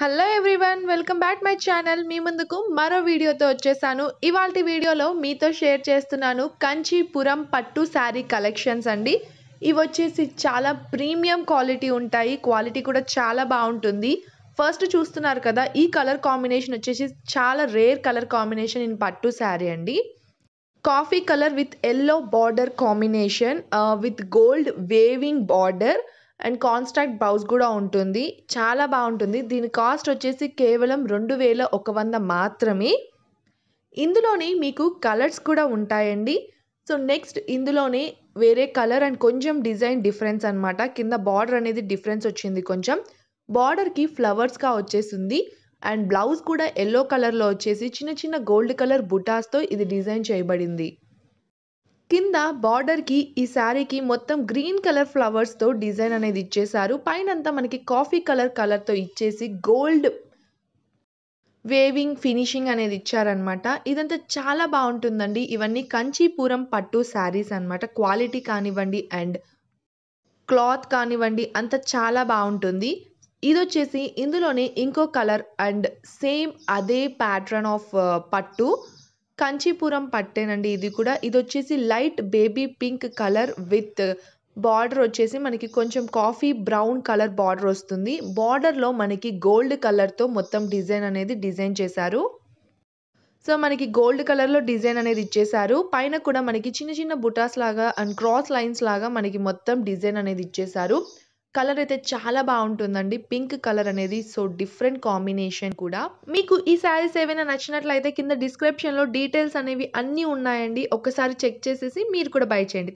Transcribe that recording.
hello everyone welcome back my channel మీ ముందుకు మరో వీడియోతో వచ్చేసాను ఇవాళ వీడియోలో మీతో షేర్ చేస్తున్నాను కంచీపురం పట్టు శారీ కలెక్షన్స్ అండి ఇవి వచ్చేసి చాలా ప్రీమియం క్వాలిటీ ఉంటాయి క్వాలిటీ కూడా చాలా బాగుంటుంది ఫస్ట్ చూస్తున్నారు కదా ఈ కలర్ కాంబినేషన్ వచ్చేసి చాలా రేర్ కలర్ కాంబినేషన్ ఇన్ పట్టు శారీ అండి coffee colour with yellow border combination with gold weaving border and contrast blouse కూడా ఉంటుంది చాలా బాగుంటుంది దీని కాస్ట్ వచ్చేసి కేవలం రెండు వేల ఒక వంద మాత్రమే ఇందులోనే మీకు కలర్స్ కూడా ఉంటాయండి సో నెక్స్ట్ ఇందులోనే వేరే కలర్ అండ్ కొంచెం డిజైన్ డిఫరెన్స్ అనమాట కింద బార్డర్ అనేది డిఫరెన్స్ వచ్చింది కొంచెం బార్డర్కి ఫ్లవర్స్గా వచ్చేసింది అండ్ బ్లౌజ్ కూడా ఎల్లో కలర్లో వచ్చేసి చిన్న చిన్న గోల్డ్ కలర్ బుటాస్తో ఇది డిజైన్ చేయబడింది కింద బార్డర్ కి ఈ శారీకి మొత్తం గ్రీన్ కలర్ ఫ్లవర్స్ తో డిజైన్ అనేది ఇచ్చేశారు పైనంతా మనకి కాఫీ కలర్ కలర్తో ఇచ్చేసి గోల్డ్ వేవింగ్ ఫినిషింగ్ అనేది ఇచ్చారనమాట ఇదంతా చాలా బాగుంటుందండి ఇవన్నీ కంచీపురం పట్టు శారీస్ అనమాట క్వాలిటీ కానివ్వండి అండ్ క్లాత్ కానివ్వండి అంత చాలా బాగుంటుంది ఇది వచ్చేసి ఇందులోనే ఇంకో కలర్ అండ్ సేమ్ అదే ప్యాటర్న్ ఆఫ్ uh, పట్టు కంచీపురం పట్టేనండి ఇది కూడా ఇది వచ్చేసి light baby pink colour with border వచ్చేసి మనకి కొంచెం కాఫీ బ్రౌన్ కలర్ బార్డర్ వస్తుంది బార్డర్లో మనకి గోల్డ్ కలర్తో మొత్తం డిజైన్ అనేది డిజైన్ చేశారు సో మనకి గోల్డ్ కలర్లో డిజైన్ అనేది ఇచ్చేసారు పైన కూడా మనకి చిన్న చిన్న బుటాస్ లాగా అండ్ క్రాస్ లైన్స్ లాగా మనకి మొత్తం డిజైన్ అనేది ఇచ్చేసారు కలర్ అయితే చాలా బాగుంటుందండి పింక్ కలర్ అనేది సో డిఫరెంట్ కాంబినేషన్ కూడా మీకు ఈ శారీస్ ఏవైనా నచ్చినట్లయితే కింద డిస్క్రిప్షన్లో డీటెయిల్స్ అనేవి అన్నీ ఉన్నాయండి ఒకసారి చెక్ చేసేసి మీరు కూడా బై చేయండి